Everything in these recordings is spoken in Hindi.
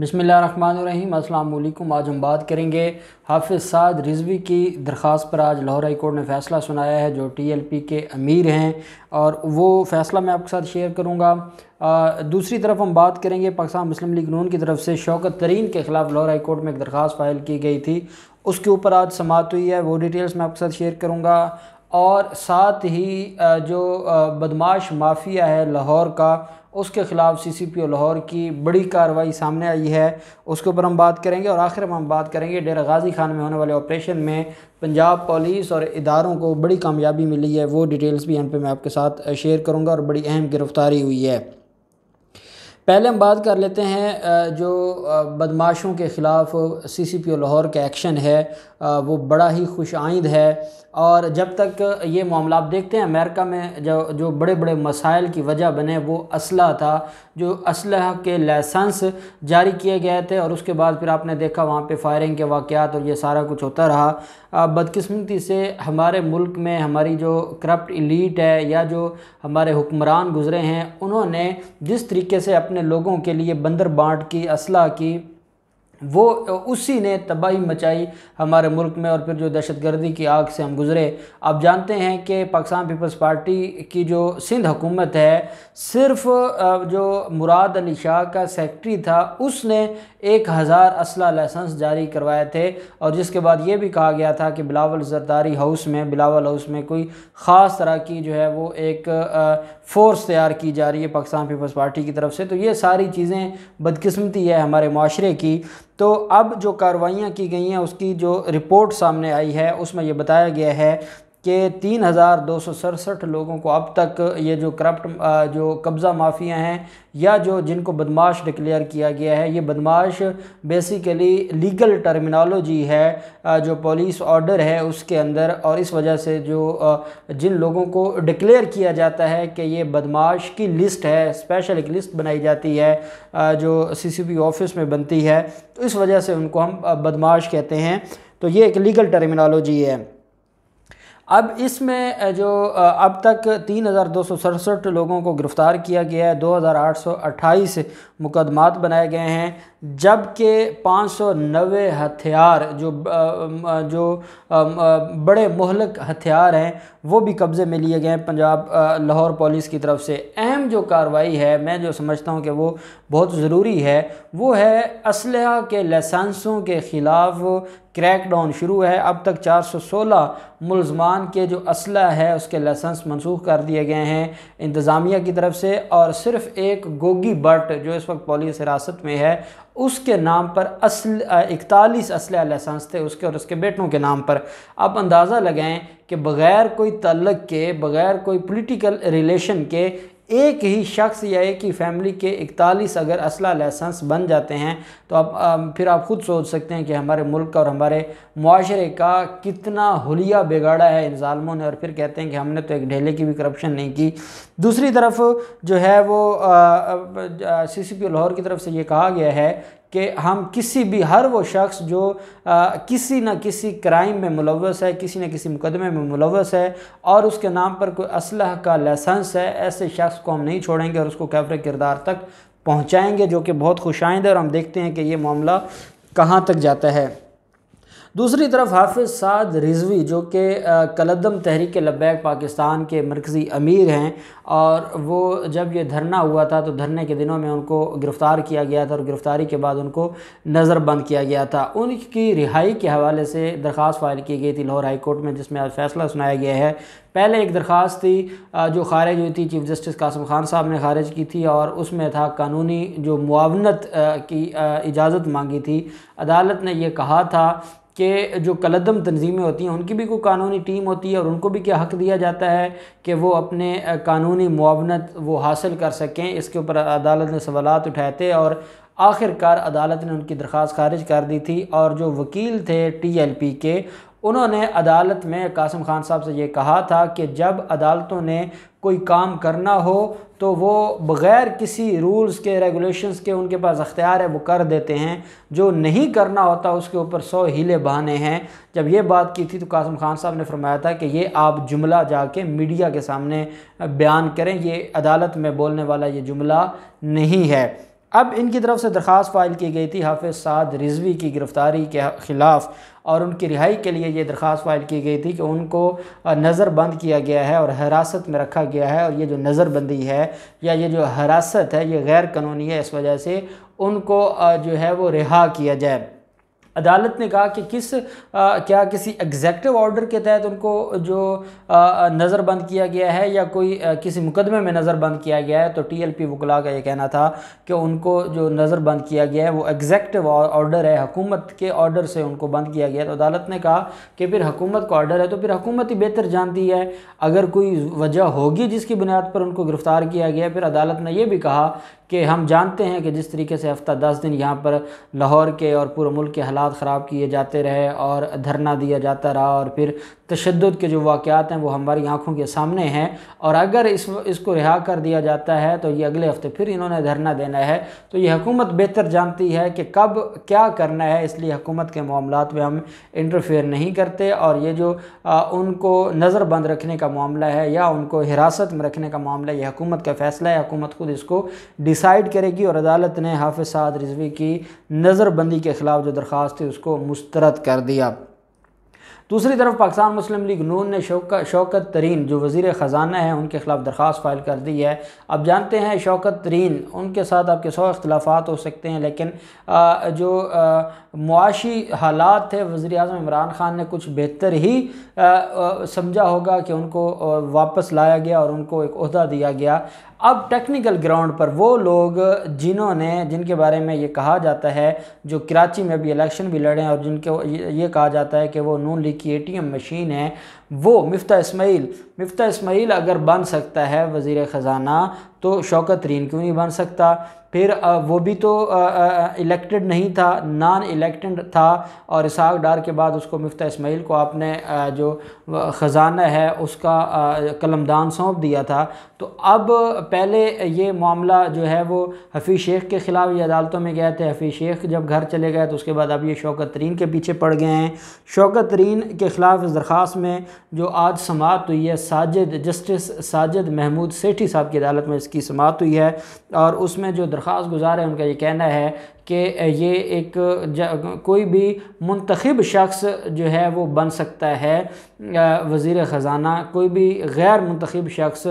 बसमीम अल्लाम आज हम बात करेंगे हाफिज़ साद रिजवी की दरख्वास्त पर आज लाहौर हाई कोर्ट ने फ़ैसला सुनाया है जो टी एल पी के अमीर हैं और वो फ़ैसला मैं आपके साथ शेयर करूँगा दूसरी तरफ हम बात करेंगे पाकिस्तान मुस्लिम लीग नून की तरफ से शौकत तरीन के ख़िलाफ़ लाहौर हाई कोर्ट में एक दरख्वास्त फ़ाइल की गई थी उसके ऊपर आज समात हुई है वो डिटेल्स मैं आपके साथ शेयर करूँगा और साथ ही जो बदमाश माफिया है लाहौर का उसके ख़िलाफ़ सी सी पी ओ लाहौर की बड़ी कार्रवाई सामने आई है उसके ऊपर हम बात करेंगे और आखिर में हम बात करेंगे डेरा गाजी खान में होने वाले ऑपरेशन में पंजाब पुलिस और इदारों को बड़ी कामयाबी मिली है वो डिटेल्स भी यहाँ पर मैं आपके साथ शेयर करूँगा और बड़ी अहम गिरफ्तारी हुई है पहले हम बात कर लेते हैं जो बदमाशों के ख़िलाफ़ सी सी पी ओ लाहौर का एक्शन है वो बड़ा ही खुश आइंद है और जब तक ये मामला आप देखते हैं अमेरिका में जो जो बड़े बड़े मसाइल की वजह बने वो असलह था जो असलह के लाइसेंस जारी किए गए थे और उसके बाद फिर आपने देखा वहाँ पे फायरिंग के वाक़ात और ये सारा कुछ होता रहा बदकस्मती से हमारे मुल्क में हमारी जो करप्ट इलीट है या जो हमारे हुक्मरान गुज़रे हैं उन्होंने जिस तरीके से अपने लोगों के लिए बंदर बाँट की असलाह की वो उसी ने तबाही मचाई हमारे मुल्क में और फिर जो दहशतगर्दी की आग से हम गुज़रे आप जानते हैं कि पाकिस्तान पीपल्स पार्टी की जो सिंध हुकूमत है सिर्फ जो मुराद अली शाह का सेक्रेटरी था उसने एक हज़ार असला लाइसेंस जारी करवाए थे और जिसके बाद ये भी कहा गया था कि बिलावल जरदारी हाउस में बिलावल हाउस में कोई ख़ास तरह की जो है वो एक फ़ोर्स तैयार की जा रही है पाकिस्तान पीपल्स पार्टी की तरफ से तो ये सारी चीज़ें बदकस्मती है हमारे माशरे की तो अब जो कार्रवाइयाँ की गई हैं उसकी जो रिपोर्ट सामने आई है उसमें यह बताया गया है कि तीन हज़ार दो सौ सड़सठ लोगों को अब तक ये जो करप्ट जो कब्ज़ा माफिया हैं या जो जिनको बदमाश डिक्लेयर किया गया है ये बदमाश बेसिकली लीगल टर्मिनोलॉजी है जो पुलिस ऑर्डर है उसके अंदर और इस वजह से जो जिन लोगों को डिक्लेयर किया जाता है कि ये बदमाश की लिस्ट है स्पेशल एक लिस्ट बनाई जाती है जो पी ऑफिस में बनती है तो इस वजह से उनको हम बदमाश कहते हैं तो ये एक लीगल टर्मिनोलॉजी है अब इसमें जो अब तक तीन हज़ार दो सौ सड़सठ लोगों को गिरफ़्तार किया गया है दो हज़ार आठ सौ अट्ठाईस मुकदमात बनाए गए हैं जबकि पाँच सौ नबे हथियार जो जो बड़े महलक हथियार हैं वो भी कब्ज़े में लिए गए हैं पंजाब लाहौर पुलिस की तरफ से अहम जो कार्रवाई है मैं जो समझता हूँ कि वो बहुत ज़रूरी है वो है असल के लसेंसों के ख़िलाफ़ क्रैक डाउन शुरू है अब तक 416 मुलजमान के जो असलह है उसके लसेंस मनसूख कर दिए गए हैं इंतज़ामिया की तरफ से और सिर्फ एक गोगी बट जो इस वक्त पॉलिस हिरासत में है उसके नाम पर असल इकतालीस असल लसेंस थे उसके और उसके बेटों के नाम पर आप अंदाज़ा लगाएं कि बग़ैर कोई तलक के बग़ैर कोई पोलिटिकल रिलेशन के एक ही शख्स या एक ही फैमिली के इकतालीस अगर असला लाइसेंस बन जाते हैं तो आप फिर आप ख़ुद सोच सकते हैं कि हमारे मुल्क और हमारे माशरे का कितना हलिया बिगाड़ा है इन ालमों ने और फिर कहते हैं कि हमने तो एक ढेले की भी करप्शन नहीं की दूसरी तरफ जो है वो सी सी पी लाहौर की तरफ से ये कहा गया है कि हम किसी भी हर वो शख्स जो आ, किसी न किसी क्राइम में मुलवस है किसी न किसी मुकदमे में मुलवस है और उसके नाम पर कोई असलह का लाइसेंस है ऐसे शख्स को हम नहीं छोड़ेंगे और उसको कैफर किरदार तक पहुँचाएँगे जो कि बहुत खुशाइंद है और हम देखते हैं कि ये मामला कहाँ तक जाता है दूसरी तरफ हाफिज साद रिजवी जो कि कलदम तहरीक लब्बैक पाकिस्तान के मरकज़ी अमीर हैं और वो जब ये धरना हुआ था तो धरने के दिनों में उनको गिरफ़्तार किया गया था और गिरफ़्तारी के बाद उनको नज़रबंद किया गया था उनकी रिहाई के हवाले से दरख्वास्त फ़ाइल की गई थी लाहौर हाई कोर्ट में जिसमें आज फैसला सुनाया गया है पहले एक दरख्वास्त थी जो खारिज हुई थी चीफ जस्टिस कासम खान साहब ने खारिज की थी और उसमें था कानूनी जो मुआवनत की इजाज़त मांगी थी अदालत ने यह कहा था के जो कलदम तनजीमें होती हैं उनकी भी कोई कानूनी टीम होती है और उनको भी क्या हक़ दिया जाता है कि वो अपने कानूनी मुआवनत वो हासिल कर सकें इसके ऊपर अदालत ने सवालत उठाए थे और आखिरकार अदालत ने उनकी दरख्वास्त खारिज कर दी थी और जो वकील थे टी एल पी के उन्होंने अदालत में कासिम खान साहब से ये कहा था कि जब अदालतों ने कोई काम करना हो तो वो बग़ैर किसी रूल्स के रेगुलेशंस के उनके पास अख्तियार है वो कर देते हैं जो नहीं करना होता उसके ऊपर सौ हीले बहाने हैं जब ये बात की थी तो कासिम खान साहब ने फरमाया था कि ये आप जुमला जाके मीडिया के सामने बयान करें ये अदालत में बोलने वाला ये जुमला नहीं है अब इनकी तरफ से दरख्वास फाइल की गई थी हाफिज साद रिजवी की गिरफ़्तारी के ख़िलाफ़ और उनकी रिहाई के लिए ये दरख्वास फाइल की गई थी कि उनको नज़रबंद किया गया है और हरासत में रखा गया है और ये जो नज़रबंदी है या ये जो हरासत है ये गैर कानूनी है इस वजह से उनको जो है वो रिहा किया जाए अदालत ने कहा कि किस आ, क्या किसी एग्जैक्टिव ऑर्डर के तहत उनको जो नज़रबंद किया गया है या कोई आ, किसी मुकदमे में नज़रबंद किया गया है तो टी एल पी वकला का ये कहना था कि उनको जो नज़रबंद किया गया है वो एग्जैक्टिव ऑर्डर है हकूमत के ऑर्डर से उनको बंद किया गया तो अदालत ने कहा कि फिर हुकूमत का ऑर्डर है तो फिर हकूमत ही बेहतर जानती है अगर कोई वजह होगी जिसकी बुनियाद पर उनको गिरफ़्तार किया गया फिर अदालत ने यह भी कहा कि हम जानते हैं कि जिस तरीके से हफ्ता दस दिन यहाँ पर लाहौर के और पूरे मुल्क के हालात ख़राब किए जाते रहे और धरना दिया जाता रहा और फिर तशद के जो वाक़ात हैं वो हमारी आँखों के सामने हैं और अगर इस इसको रिहा कर दिया जाता है तो ये अगले हफ्ते फिर इन्होंने धरना देना है तो ये हुकूमत बेहतर जानती है कि कब क्या करना है इसलिए हुकूमत के मामला में हम इंटरफेयर नहीं करते और ये जो आ, उनको नज़रबंद रखने का मामला है या उनको हिरासत में रखने का मामला ये हुकूमत का फ़ैसला है हुकूमत खुद इसको डिसाइड करेगी और अदालत ने हाफ़ साद रिजवी की नज़रबंदी के ख़िलाफ़ जो दरख्वास्त थी उसको मुस्तरद कर दिया दूसरी तरफ पाकिस्तान मुस्लिम लीग नून ने शौकत शौकत तरीन जो वज़ी ख़जाना है उनके ख़िलाफ़ दरख्वास फ़ाइल कर दी है अब जानते हैं शौकत तरीन उनके साथ आपके सौ अख्तलाफात हो सकते हैं लेकिन आ, जो मुआशी हालात थे वज़ी अजम इमरान ख़ान ने कुछ बेहतर ही समझा होगा कि उनको वापस लाया गया और उनको एक अहदा दिया गया अब टेक्निकल ग्राउंड पर वो लोग जिन्होंने जिनके बारे में ये कहा जाता है जो कराची में अभी इलेक्शन भी लड़े हैं और जिनके ये कहा जाता है कि वो नून लीग की एटीएम मशीन है वो मफ्ता इसमाइल मफ्ता इसमाइल अगर बन सकता है वज़ी ख़ज़ाना तो शौकत रीन क्यों नहीं बन सकता फिर वो भी तो इलेक्टेड नहीं था नॉन इलेक्टेड था और इसाक डार के बाद उसको मुफ्ता इसमाइल को आपने जो ख़जाना है उसका कलमदान सौंप दिया था तो अब पहले ये मामला जो है वो हफीज़ शेख के ख़िलाफ़ ये अदालतों में गए थे हफीज़ शेख जब घर चले गए तो उसके बाद अब ये शौकत तरीन के पीछे पड़ गए हैं शौकत तरीन के ख़िलाफ़ इस दरख्वास्त में जो आज समात हुई है साजिद जस्टिस साजिद महमूद सेठी साहब की अदालत में इसकी समात हुई है और उसमें जो दरख्वास गुजार है उनका ये कहना है कि ये एक कोई भी मंतखब शख्स जो है वो बन सकता है वज़ी ख़जाना कोई भी गैर मंतखब शख्स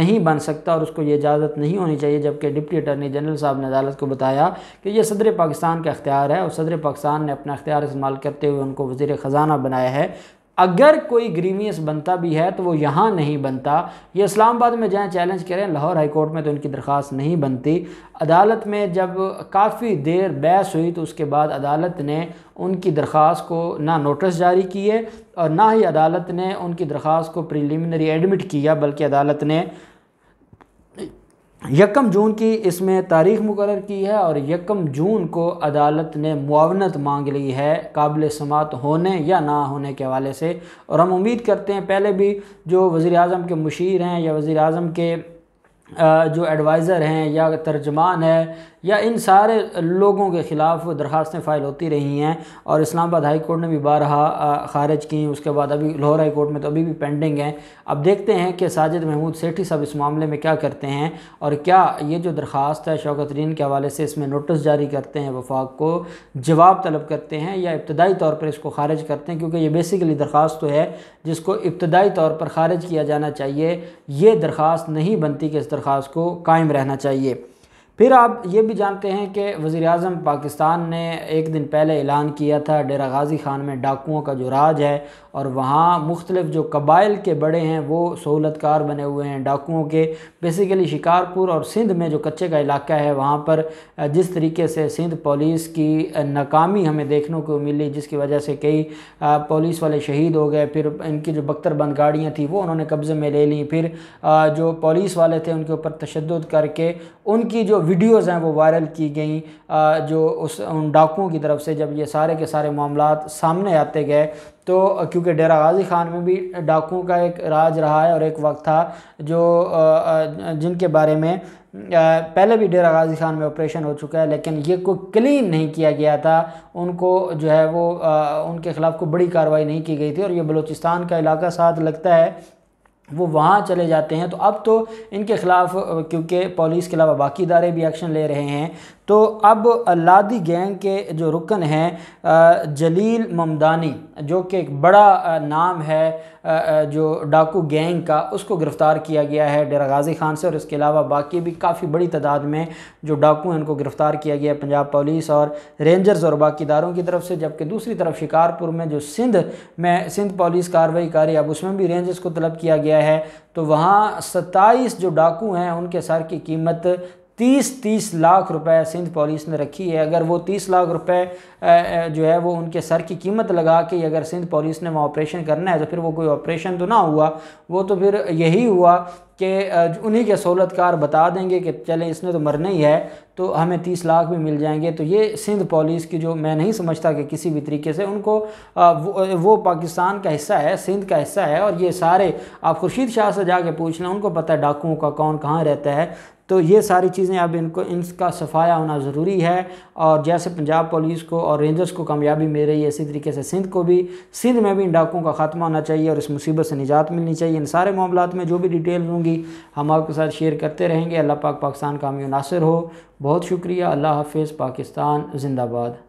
नहीं बन सकता और उसको ये इजाज़त नहीं होनी चाहिए जबकि डिप्टी अटर्नी जनरल साहब ने अदालत को बताया कि यह सदर पाकिस्तान का अख्तियार है और सदर पाकिस्तान ने अपना अख्तियार इस्तेमाल करते हुए उनको वज़ी ख़जाना बनाया है अगर कोई ग्रीवियस बनता भी है तो वो यहाँ नहीं बनता ये इस्लामाबाद में जाएँ चैलेंज करें लाहौर हाईकोर्ट में तो इनकी दरख्वास्त नहीं बनती अदालत में जब काफ़ी देर बहस हुई तो उसके बाद अदालत ने उनकी दरख्वास्त को ना नोटिस जारी किए और ना ही अदालत ने उनकी दरख्वास्त को प्रिलिमिनरी एडमिट किया बल्कि अदालत ने यकम जून की इसमें तारीख मुकर की है और यकम जून को अदालत ने मुआवनत मांग ली है काबिल समात होने या ना होने के हवाले से और हम उम्मीद करते हैं पहले भी जो वज़ी अजम के मुशीर हैं या वज़ी अजम के जो एडवाइज़र हैं या तर्जमान है या इन सारे लोगों के ख़िलाफ़ दरख्वास्तें फ़ाइल होती रही हैं और इस्लामाबाद हाई कोर्ट ने भी बारहा खारिज की उसके बाद अभी लाहौर हाई कोर्ट में तो अभी भी पेंडिंग हैं अब देखते हैं कि साजिद महमूद सेठी साहब इस मामले में क्या करते हैं और क्या ये जो दरख्वास्त है शौकत रीन के हवाले से इसमें नोटिस जारी करते हैं वफाक को जवाब तलब करते हैं या इब्तदाई तौर पर इसको खारिज करते हैं क्योंकि ये बेसिकली दरख्वास्त तो है जिसको इब्तदाई तौर पर खारिज किया जाना चाहिए ये दरख्वास्त नहीं बनती कि इस दरख्वास्त को कायम रहना चाहिए फिर आप ये भी जानते हैं कि वज़ी अजम पाकिस्तान ने एक दिन पहले ऐलान किया था डेरा गाजी खान में डाकुओं का जो राज है और वहाँ मुख्तलिफ़ जो कबाइल के बड़े हैं वो सहूलतकार बने हुए हैं डाकुओं के बेसिकली शिकारपुर और सिंध में जो कच्चे का इलाका है वहाँ पर जिस तरीके से सिंध पुलिस की नाकामी हमें देखने को मिली जिसकी वजह से कई पुलिस वाले शहीद हो गए फिर इनकी जो बख्तरबंद गाड़ियाँ थी वो उन्होंने कब्ज़े में ले ली फिर जो पुलिस वाले थे उनके ऊपर तशद करके उनकी जो वीडियोस हैं वो वायरल की गई जो उस उन डाकुओं की तरफ से जब ये सारे के सारे मामला सामने आते गए तो क्योंकि डेरा गाजी खान में भी डाकुओं का एक राज रहा है और एक वक्त था जो जिनके बारे में पहले भी डेरा गाजी खान में ऑपरेशन हो चुका है लेकिन ये को क्लीन नहीं किया गया था उनको जो है वो उनके ख़िलाफ़ को बड़ी कार्रवाई नहीं की गई थी और ये बलूचिस्तान का इलाका साथ लगता है वो वहाँ चले जाते हैं तो अब तो इनके खिलाफ क्योंकि पुलिस के अलावा बाकी इदारे भी एक्शन ले रहे हैं तो अब लादी गैंग के जो रुकन हैं जलील ममदानी जो कि एक बड़ा नाम है जो डाकू गैंग का उसको गिरफ़्तार किया गया है डेरा गाजी खान से और इसके अलावा बाकी भी काफ़ी बड़ी तादाद में जो डाकू हैं उनको गिरफ़्तार किया गया है पंजाब पुलिस और रेंजर्स और बाकी इदारों की तरफ से जबकि दूसरी तरफ शिकारपुर में जो सिंध में सिंध पुलिस कार्रवाई है अब उसमें भी रेंजर्स को तलब किया गया है तो वहाँ सत्ताईस जो डाकू हैं उनके सर की कीमत तीस तीस लाख रुपए सिंध पुलिस ने रखी है अगर वो तीस लाख रुपए जो है वो उनके सर की कीमत लगा के अगर सिंध पुलिस ने वहाँ ऑपरेशन करना है तो फिर वो कोई ऑपरेशन तो ना हुआ वो तो फिर यही हुआ कि उन्हीं के सहूलतकार बता देंगे कि चले इसने तो मरना ही है तो हमें तीस लाख भी मिल जाएंगे तो ये सिंध पुलिस की जो मैं नहीं समझता कि किसी भी तरीके से उनको वो, पाकिस्तान का हिस्सा है सिंध का हिस्सा है और ये सारे आप खुर्शीद शाह से जाके पूछना उनको पता है डाकुओं का कौन कहाँ रहता है तो ये सारी चीज़ें अब इनको इनका सफाया होना ज़रूरी है और जैसे पंजाब पुलिस को और रेंजर्स को कामयाबी मिल रही है इसी तरीके से सिंध को भी सिंध में भी इन डाकुओं का खात्मा होना चाहिए और इस मुसीबत से निजात मिलनी चाहिए इन सारे मामलों में जो भी डिटेल होंगी हम आपके साथ शेयर करते रहेंगे अल्लाह पाक पाकिस्तान का हमें नासिर हो बहुत शुक्रिया अल्लाह हाफिज़ पाकिस्तान जिंदाबाद